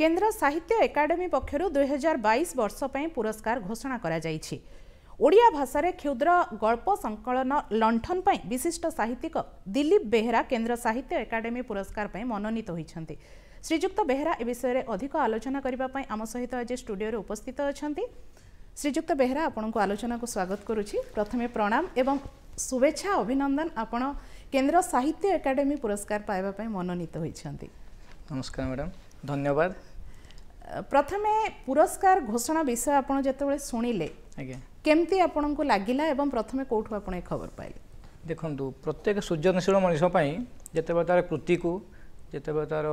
କେନ୍ଦ୍ର ସାହିତ୍ୟ ଏକାଡେମୀ ପକ୍ଷରୁ ଦୁଇହଜାର ବାଇଶ ବର୍ଷ ପାଇଁ ପୁରସ୍କାର ଘୋଷଣା କରାଯାଇଛି ଓଡ଼ିଆ ଭାଷାରେ କ୍ଷୁଦ୍ର ଗଳ୍ପ ସଂକଳନ ଲଣ୍ଠନ ପାଇଁ ବିଶିଷ୍ଟ ସାହିତ୍ୟିକ ଦିଲ୍ଲୀପ ବେହେରା କେନ୍ଦ୍ର ସାହିତ୍ୟ ଏକାଡେମୀ ପୁରସ୍କାର ପାଇଁ ମନୋନୀତ ହୋଇଛନ୍ତି ଶ୍ରୀଯୁକ୍ତ ବେହେରା ଏ ବିଷୟରେ ଅଧିକ ଆଲୋଚନା କରିବା ପାଇଁ ଆମ ସହିତ ଆଜି ଷ୍ଟୁଡ଼ିଓରେ ଉପସ୍ଥିତ ଅଛନ୍ତି ଶ୍ରୀଯୁକ୍ତ ବେହେରା ଆପଣଙ୍କୁ ଆଲୋଚନାକୁ ସ୍ୱାଗତ କରୁଛି ପ୍ରଥମେ ପ୍ରଣାମ ଏବଂ শুভেচ্ছা অভিনন্দন আপনার কেন্দ্র সাহিত্য একাডেমি পুরস্কার পাইবা মনোনীত হয়েছেন নমস্কার ম্যাডাম धन्यवाद प्रथमे पुरस्कार घोषणा विषय आपण जेतेबेले सुनिले आगे केमती आपण को लागिला एवं प्रथमे खबर पाइले देखंतु प्रत्येक सृजनशील मनिषाई पई जेतेबेले तार कृति को जेतेबेले तार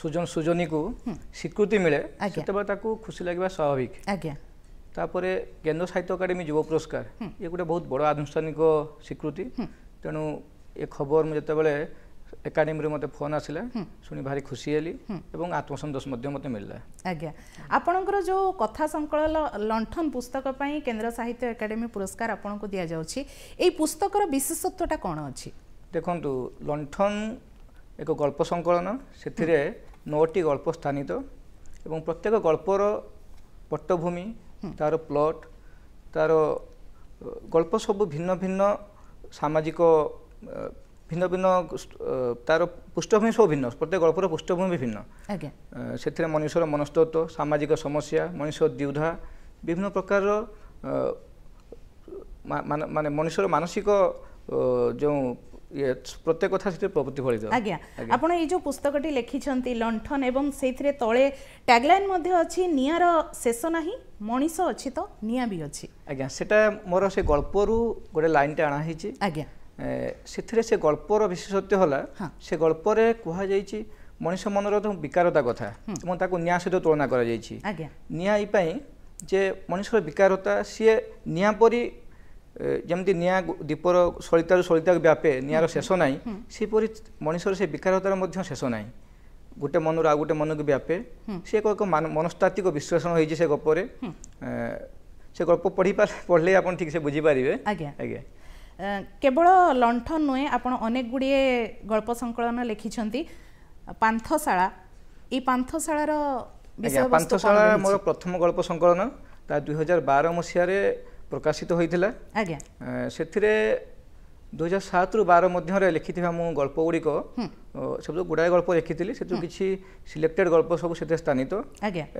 सुजन सुजनी को स्वीकृति मिले जेतेबेले खुशी लागबा स्वाभाविक आज्ञा तापर केन्द्र साहित्य अकाडेमी युव पुरस्कार ये गोटे बहुत बड़ा आनुष्ठानिक स्वीकृति तेणु ये खबर मुझे जो ଏକାଡେମୀରୁ ମୋତେ ଫୋନ୍ ଆସିଲା ଶୁଣି ଭାରି ଖୁସି ହେଲି ଏବଂ ଆତ୍ମସନ୍ତୋଷ ମଧ୍ୟ ମୋତେ ମିଳିଲା ଆଜ୍ଞା ଆପଣଙ୍କର ଯେଉଁ କଥା ସଂକଳନ ଲଣ୍ଠନ ପୁସ୍ତକ ପାଇଁ କେନ୍ଦ୍ର ସାହିତ୍ୟ ଏକାଡେମୀ ପୁରସ୍କାର ଆପଣଙ୍କୁ ଦିଆଯାଉଛି ଏହି ପୁସ୍ତକର ବିଶେଷତ୍ୱଟା କ'ଣ ଅଛି ଦେଖନ୍ତୁ ଲଣ୍ଠନ ଏକ ଗଳ୍ପ ସଂକଳନ ସେଥିରେ ନଅଟି ଗଳ୍ପ ସ୍ଥାନିତ ଏବଂ ପ୍ରତ୍ୟେକ ଗଳ୍ପର ପଟ୍ଟଭୂମି ତାର ପ୍ଲଟ୍ ତାର ଗଳ୍ପ ସବୁ ଭିନ୍ନ ଭିନ୍ନ ସାମାଜିକ ভিন্ন ভিন্ন তার পৃষ্ঠভূমি সব ভিন্ন প্রত্যেক গল্পর পৃষ্ঠভূমি ভিন্ন সেখানে মানুষের মনস্তত্ব সামাজিক সমস্যা মানুষের দ্বিধা বিভিন্ন প্রকার মানে মানুষের মানসিক যে ইয়ে, প্রত্যেক কথা সেটি প্রতিফলিত আজ্ঞা আপনার এই যে পুস্তকটি লিখিছেন লণ্ঠন এবং সেইথিরে তলে ট্যাগলাইন মধ্যে অছি নিয়ার শেষ না মানুষ অছি তো নিয়া বি অছি আজ্ঞা সেটা মোর সে গল্পরু গোটে লাইনটা আনা হয়েছে আজ্ঞা ସେଥିରେ ସେ ଗଳ୍ପର ବିଶେଷତ୍ୱ ହେଲା ସେ ଗଳ୍ପରେ କୁହାଯାଇଛି ମଣିଷ ମନର ବିକାରତା କଥା ଏବଂ ତାକୁ ନିଆଁ ସହିତ ତୁଳନା କରାଯାଇଛି ନିଆଁ ଏଇ ପାଇଁ ଯେ ମଣିଷର ବିକାରତା ସିଏ ନିଆଁ ପରି ଯେମିତି ନିଆଁ ଦୀପର ସଳିତାରୁ ସଳିତାକୁ ବ୍ୟାପେ ନିଆଁର ଶେଷ ନାହିଁ ସେହିପରି ମଣିଷର ସେ ବିକାରତାର ମଧ୍ୟ ଶେଷ ନାହିଁ ଗୋଟେ ମନରୁ ଆଉ ଗୋଟେ ମନକୁ ବ୍ୟାପେ ସେ ଏକ ଏକ ମନସ୍ତାତ୍ତ୍ୱିକ ବିଶ୍ଳେଷଣ ହେଇଛି ସେ ଗପରେ ସେ ଗଳ୍ପ ପଢ଼ି ପଢ଼ିଲେ ଆପଣ ଠିକ୍ ସେ ବୁଝିପାରିବେ ଆଜ୍ଞା ଆଜ୍ଞା কেবল লণ্ঠন নুহে আপনার অনেক গুড়িয়ে গল্প সংকলন লিখিছেন পান্থশালা এই পান্থশালার বিষয় পান্থশালা মোর প্রথম গল্প সংকলন তা দুই হাজার বার মশায় প্রকাশিত হয়েছিল আজ্ঞা সেথিরে ଦୁଇ ହଜାର ସାତରୁ ବାର ମଧ୍ୟରେ ଲେଖିଥିବା ମୁଁ ଗଳ୍ପ ଗୁଡ଼ିକ ସବୁ ଗୁଡ଼ାଏ ଗଳ୍ପ ଲେଖିଥିଲି ସେଥିରୁ କିଛି ସିଲେକ୍ଟେଡ୍ ଗଳ୍ପ ସବୁ ସେଥିରେ ସ୍ଥାନିତ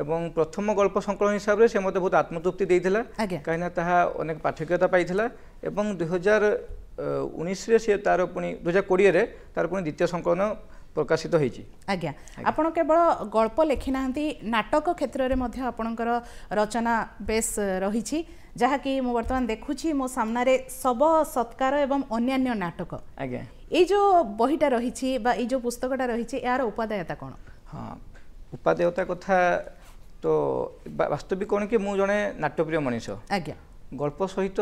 ଏବଂ ପ୍ରଥମ ଗଳ୍ପ ସଂକଳନ ହିସାବରେ ସେ ମୋତେ ବହୁତ ଆତ୍ମତୃପ୍ତି ଦେଇଥିଲା କାହିଁକିନା ତାହା ଅନେକ ପାଠକୀୟତା ପାଇଥିଲା ଏବଂ ଦୁଇ ହଜାର ଉଣେଇଶରେ ସେ ତାର ପୁଣି ଦୁଇ ହଜାର କୋଡ଼ିଏରେ ତାର ପୁଣି ଦ୍ୱିତୀୟ ସଂକଳନ প্রকাশিত হয়েছি আজ্ঞা আপনার কেবল গল্প লেখি না নাটক ক্ষেত্রে মধ্যে আপনার রচনা বেশ রয়েছে ଯାହାକି ମୁଁ ବର୍ତ୍ତମାନ ଦେଖୁଛି ମୋ ସାମ୍ନାରେ ଶବ ସତ୍କାର ଏବଂ ଅନ୍ୟାନ୍ୟ ନାଟକ ଆଜ୍ଞା ଏଇ ଯେଉଁ ବହିଟା ରହିଛି ବା ଏଇ ଯେଉଁ ପୁସ୍ତକଟା ରହିଛି ଏହାର ଉପାଦେୟତା କ'ଣ ହଁ ଉପାଦେୟତା କଥା ତ ବାସ୍ତବିକ କ'ଣ କି ମୁଁ ଜଣେ ନାଟ୍ୟପ୍ରିୟ ମଣିଷ ଆଜ୍ଞା ଗଳ୍ପ ସହିତ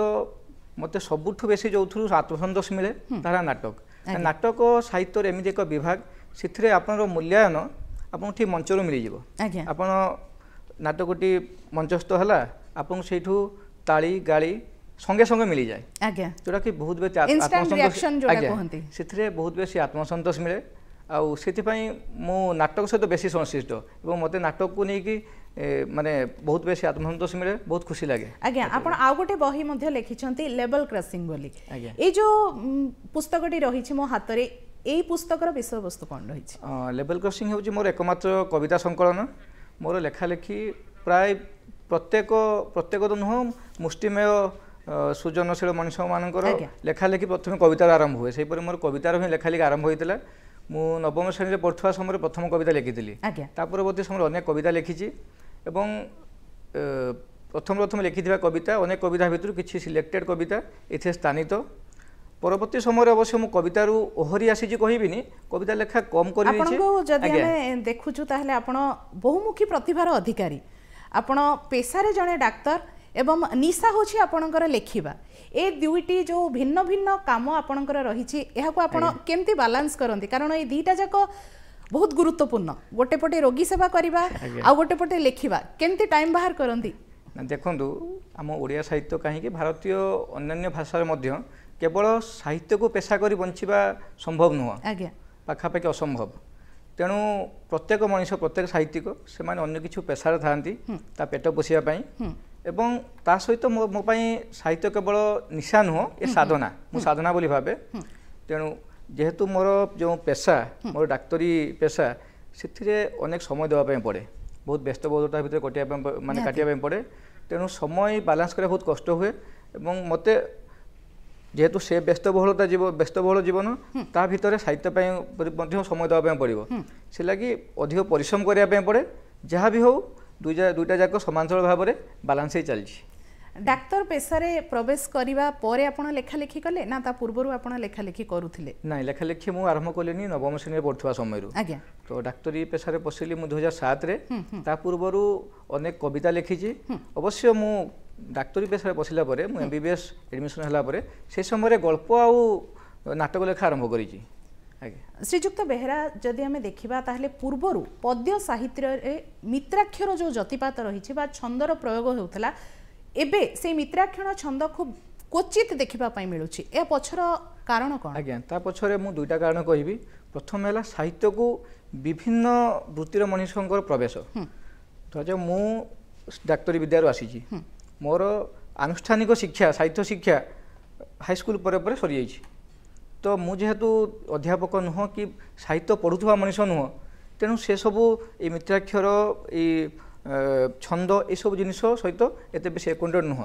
ମୋତେ ସବୁଠୁ ବେଶୀ ଯେଉଁଥିରୁ ଆତ୍ମସନ୍ତୋଷ ମିଳେ ତାହା ନାଟକ ନାଟକ ସାହିତ୍ୟରେ ଏମିତି ଏକ ବିଭାଗ ସେଥିରେ ଆପଣଙ୍କର ମୂଲ୍ୟାୟନ ଆପଣଙ୍କୁ ଠିକ୍ ମଞ୍ଚରୁ ମିଳିଯିବ ଆଜ୍ଞା ଆପଣ ନାଟକଟି ମଞ୍ଚସ୍ଥ ହେଲା ଆପଣଙ୍କୁ ସେଇଠୁ তাড়ি ଗାଳି সঙ্গে সঙ্গে মিলি যায় আজ্ঞা যেটা কি বহুত আত্মসন্তোষ আজ্ঞা ବେଶୀ বহুত বেশি আত্মসন্তোষ মিলে ଆତ୍ମସନ୍ତୋଷ ମିଳେ ଆଉ ସେଥିପାଇଁ ମୁଁ ନାଟକ ସହିତ ବେଶୀ ସଂଶ୍ଳିଷ୍ଟ ଏବଂ ମୋତେ ନାଟକକୁ ନେଇକି মানে বহুত বেশি আত্মসন্তোষ মিলে বহুত খুশি লাগে আজ্ঞা আপন আউ গটে বহি মধ্যে লিখিছন্তি লেভেল ক্রসিং বলি আজ্ঞা এই যে পুস্তকটি রহিছে মো হাতরে এই পুস্তকর বিষয়বস্তু কোন রহিছে লেভেল ক্রসিং হচ্ছে মোর একমাত্র কবিতা সংকলন মোর লেখালেখি প্রায় প্রত্যেক প্রত্যেক তো নুহ মুষ্টিমেয় সৃজনশীল মানুষ মানকর লেখালেখি প্রথমে কবিতার আরম্ভ হুয়ে সেইপরি মোর কবিতার হি লেখালেখি আরম্ভ হয়েছিল মু নবম শ্রেণীতে পড়ুয়া সময় প্রথম কবিতা লিখিলি তা পরবর্তী সময় অনেক কবিতা লিখিছি এবং প্রথম প্রথম লিখিথিবা কবিতা অনেক কবিতা ভিতর কিছু সিলেক্টেড কবিতা এতে স্থানিত পরবর্তী সময় অবশ্য মু কবিতার ওহরি আসিছি কহিবিনি কবিতা লেখা কম করে যদি আমি দেখুছু তাহলে আপনার বহুমুখী প্রতিভার অধিকারী ଆପଣ ପେସାରେ ଜଣେ ଡାକ୍ତର ଏବଂ ନିଶା ହେଉଛି ଆପଣଙ୍କର ଲେଖିବା ଏ ଦୁଇଟି ଯେଉଁ ଭିନ୍ନ ଭିନ୍ନ କାମ ଆପଣଙ୍କର ରହିଛି ଏହାକୁ ଆପଣ କେମିତି ବାଲାନ୍ସ କରନ୍ତି କାରଣ ଏ ଦୁଇଟା ଯାକ ବହୁତ ଗୁରୁତ୍ୱପୂର୍ଣ୍ଣ ଗୋଟେ ପଟେ ରୋଗୀ ସେବା କରିବା ଆଉ ଗୋଟେ ପଟେ ଲେଖିବା କେମିତି ଟାଇମ୍ ବାହାର କରନ୍ତି ଦେଖନ୍ତୁ ଆମ ଓଡ଼ିଆ ସାହିତ୍ୟ କାହିଁକି ଭାରତୀୟ ଅନ୍ୟାନ୍ୟ ଭାଷାରେ ମଧ୍ୟ କେବଳ ସାହିତ୍ୟକୁ ପେଶା କରି ବଞ୍ଚିବା ସମ୍ଭବ ନୁହଁ ପାଖାପାଖି ଅସମ୍ଭବ ତେଣୁ ପ୍ରତ୍ୟେକ ମଣିଷ ପ୍ରତ୍ୟେକ ସାହିତ୍ୟିକ ସେମାନେ ଅନ୍ୟ କିଛି ପେଶାରେ ଥାଆନ୍ତି ତା ପେଟ ପୋଷିବା ପାଇଁ ଏବଂ ତା ସହିତ ମୋ ମୋ ପାଇଁ ସାହିତ୍ୟ କେବଳ ନିଶା ନୁହଁ ଏ ସାଧନା ମୁଁ ସାଧନା ବୋଲି ଭାବେ ତେଣୁ ଯେହେତୁ ମୋର ଯେଉଁ ପେଶା ମୋର ଡାକ୍ତରୀ ପେଶା ସେଥିରେ ଅନେକ ସମୟ ଦେବା ପାଇଁ ପଡ଼େ ବହୁତ ବ୍ୟସ୍ତବହୁଳତା ଭିତରେ କଟିବା ପାଇଁ ମାନେ କାଟିବା ପାଇଁ ପଡ଼େ ତେଣୁ ସମୟ ବାଲାନ୍ସ କରିବା ବହୁତ କଷ୍ଟ ହୁଏ ଏବଂ ମୋତେ যেহেতু সে ব্যস্তবহুলতা জীব ব্যস্তবহুল জীবন তা ভিতরে সাহিত্য পাই মধ্যে সময় দেওয়া পাই পড়িব সেলাগি অধিক পরিশ্রম করা পাই পড়ে যা বি হোক দুইটা দুইটা যাক সমান্তরাল ভাবে বালান্স হয়ে চালছে ডাক্তার পেশারে প্রবেশ করা পরে আপনার লেখালেখি কলে না তা পূর্বর আপনার লেখালেখি করুলে না লেখালেখি মু আরম্ভ কলিনি নবম শ্রেণীর পড়ুয়া সময় আজ্ঞা তো ডাক্তারি পেশারে পশিলি মু দুই হাজার সাতরে তা পূর্বর অনেক কবিতা লিখিছি অবশ্য মু ডাক্তাରୀ পেଶାରେ ବସିଲା ପରେ ମୁଁ M B B S admission ହେଲା ପରେ ସେ ସମୟରେ ଗଳ୍ପ ଆଉ ନାଟକ ଲେଖା ଆରମ୍ଭ କରିଛି ଶ୍ରୀଯୁକ୍ତ ବେହେରା ଯଦି ଆମେ ଦେଖିବା ତାହେଲେ ପୂର୍ବରୁ ପଦ୍ୟ ସାହିତ୍ୟରେ ମିତ୍ରାକ୍ଷର ଯେଉଁ ଯତିପାତ ରହିଛି ବା ଛନ୍ଦର ପ୍ରୟୋଗ ହେଉଥିଲା ଏବେ ସେଇ ମିତ୍ରାକ୍ଷର ଛନ୍ଦ ଖୁବ୍ କ୍ୱଚିତ ଦେଖିବା ପାଇଁ ମିଳୁଛି ଏହା ପଛର କାରଣ କ'ଣ ଆଜ୍ଞା ତା ପଛରେ ମୁଁ ଦୁଇଟା କାରଣ କହିବି ପ୍ରଥମେ ହେଲା ସାହିତ୍ୟକୁ ବିଭିନ୍ନ ବୃତ୍ତିର ମଣିଷଙ୍କର ପ୍ରବେଶ ଧରାଯାଉ ମୁଁ ଡାକ୍ତରୀ ବିଦ୍ୟାରୁ ଆସିଛି ମୋର ଆନୁଷ୍ଠାନିକ ଶିକ୍ଷା ସାହିତ୍ୟ ଶିକ୍ଷା ହାଇସ୍କୁଲ ପରେ ପରେ ସରିଯାଇଛି ତ ମୁଁ ଯେହେତୁ ଅଧ୍ୟାପକ ନୁହଁ କି ସାହିତ୍ୟ ପଢ଼ୁଥିବା ମଣିଷ ନୁହଁ ତେଣୁ ସେସବୁ ଏଇ ମିତ୍ରାକ୍ଷର ଏଇ ଛନ୍ଦ ଏସବୁ ଜିନିଷ ସହିତ ଏତେ ବେଶୀ ଏକାଉଣ୍ଟେଡ଼ ନୁହଁ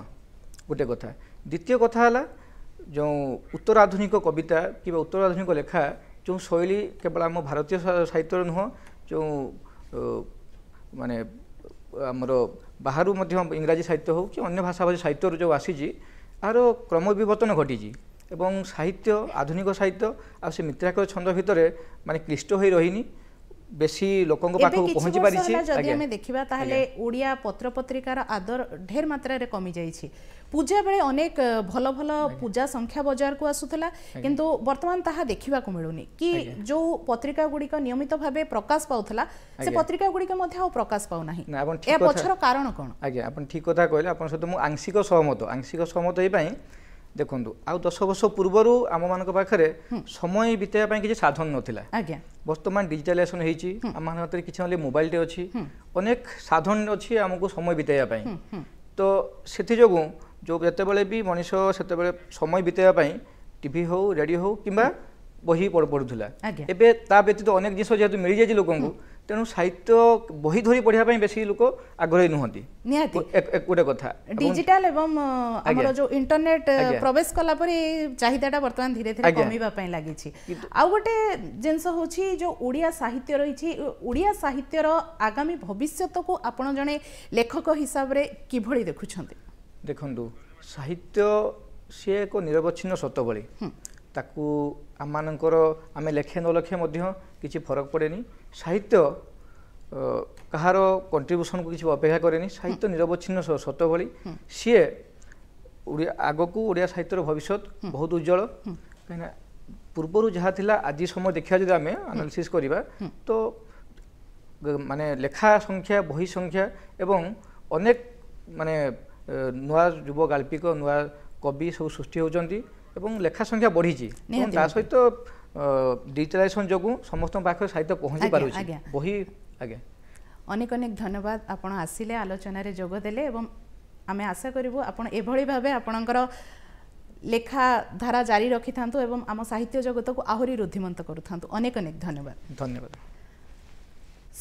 ଗୋଟେ କଥା ଦ୍ୱିତୀୟ କଥା ହେଲା ଯେଉଁ ଉତ୍ତରାଧୁନିକ କବିତା କିମ୍ବା ଉତ୍ତରାଧୁନିକ ଲେଖା ଯେଉଁ ଶୈଳୀ କେବଳ ଆମ ଭାରତୀୟ ସାହିତ୍ୟର ନୁହଁ ଯେଉଁ ମାନେ ଆମର ବାହାରୁ ମଧ୍ୟ ଇଂରାଜୀ ସାହିତ୍ୟ ହେଉ କି ଅନ୍ୟ ଭାଷାଭାଷୀ ସାହିତ୍ୟରୁ ଯେଉଁ ଆସିଛି ଏହାର କ୍ରମବିବର୍ତ୍ତନ ଘଟିଛି ଏବଂ ସାହିତ୍ୟ ଆଧୁନିକ ସାହିତ୍ୟ ଆଉ ସେ ମିତ୍ରାକ୍ଷର ଛନ୍ଦ ଭିତରେ ମାନେ କ୍ଲିଷ୍ଟ ହୋଇ ରହିନି বেশি লোকঙ্ক পাখକୁ পৌঁছি পারিছি যদি আমি দেখিবা তাহলে ওড়িয়া পত্রপত্রিকার আদর ঢের মাত্রায় কমি যাইছি পূজা বেড়ে অনেক ভাল ভাল পূজা সংখ্যা বজারকু আসুলা কিন্তু বর্তমান তাহা দেখা মিলুনি কি যে পত্রিকা গুড়ি নিয়মিত ভাবে প্রকাশ পাওলা সে পত্রিকা গুড়ি প্রকাশ পাও না পছর কারণ কোণ আজ্ঞা আপনার ঠিক কথা কে আপনার সহ আংশিক সহমত আংশিক সহমত এইপাই ଦେଖନ୍ତୁ ଆଉ ଦଶ ବର୍ଷ ପୂର୍ବରୁ ଆମମାନଙ୍କ ପାଖରେ ସମୟ ବିତେଇବା ପାଇଁ କିଛି ସାଧନ ନଥିଲା ବର୍ତ୍ତମାନ ଡିଜିଟାଲାଇଜେସନ୍ ହେଇଛି ଆମମାନଙ୍କ ହାତରେ କିଛି ନହେଲେ ମୋବାଇଲଟେ ଅଛି ଅନେକ ସାଧନ ଅଛି ଆମକୁ ସମୟ ବିତେଇବା ପାଇଁ ତ ସେଥିଯୋଗୁଁ ଯେଉଁ ଯେତେବେଳେ ବି ମଣିଷ ସେତେବେଳେ ସମୟ ବିତେଇବା ପାଇଁ টিভি ହଉ ରେଡ଼ିଓ ହଉ କିମ୍ବା ବହି ପଢ଼ୁଥିଲା ଏବେ ତା ବ୍ୟତୀତ ଅନେକ ଜିନିଷ ଯେହେତୁ ମିଳିଯାଇଛି ଲୋକଙ୍କୁ তেমন সাহিত্য বহি ধরি পড়া বেশি লোক আগ্রহী নুহতি গোটে কথা ডিজিটাল এবং আমার যে ইন্টারনেট প্রবেশ কলা পরে চাহিদাটা বর্তমান ধীরে ধীরে কমিবা পাই লাগিছি আউ গোটে জিনিস হচ্ছে যে ওড়িয়া সাহিত্য রয়েছে ওড়িয়া সাহিত্যর আগামী ভবিষ্যতকু আপন জনে লেখক হিসাবে কিভাবে দেখুছেন দেখুন সাহিত্য সে এক নিরবচ্ছিন্ন সত ভি ତାକୁ ଆମମାନଙ୍କର ଆମେ ଲେଖେ ନ ଲେଖେ ମଧ୍ୟ କିଛି ଫରକ ପଡ଼େନି ସାହିତ୍ୟ କାହାର କଣ୍ଟ୍ରିବ୍ୟୁସନ୍କୁ କିଛି ଅପେକ୍ଷା କରେନି ସାହିତ୍ୟ ନିରବଚ୍ଛିନ୍ନ ସତ ଭଳି ସିଏ ଓଡ଼ିଆ ଆଗକୁ ଓଡ଼ିଆ ସାହିତ୍ୟର ଭବିଷ୍ୟତ ବହୁତ ଉଜ୍ଜଳ କାହିଁକିନା ପୂର୍ବରୁ ଯାହା ଥିଲା ଆଜି ସମୟ ଦେଖିବା ଯଦି ଆମେ ଆନାଲିସିସ୍ କରିବା ତ ମାନେ ଲେଖା ସଂଖ୍ୟା ବହି ସଂଖ୍ୟା ଏବଂ ଅନେକ ମାନେ ନୂଆ ଯୁବ ଗାଳ୍ପିକ ନୂଆ କବି ସବୁ ସୃଷ୍ଟି ହେଉଛନ୍ତି এবং লেখা সংখ্যা বড়িছি এবং তা সহিত ডিজিটালাইজেসন যোগুঁ সমস্ত পাখে সাহিত্য পৌঁছি পারুছি বহি আজ্ঞা অনেক অনেক ধন্যবাদ আপনার আসলে আলোচনায় যোগদেলে এবং আমি আশা করবু আপনার এভাবে ভাবে আপনার লেখা ধারা জারি রক্ষি এবং আম সাহিত্য জগতকে আহরি রুদ্ধিমন্ত করু অনেক অনেক ধন্যবাদ ধন্যবাদ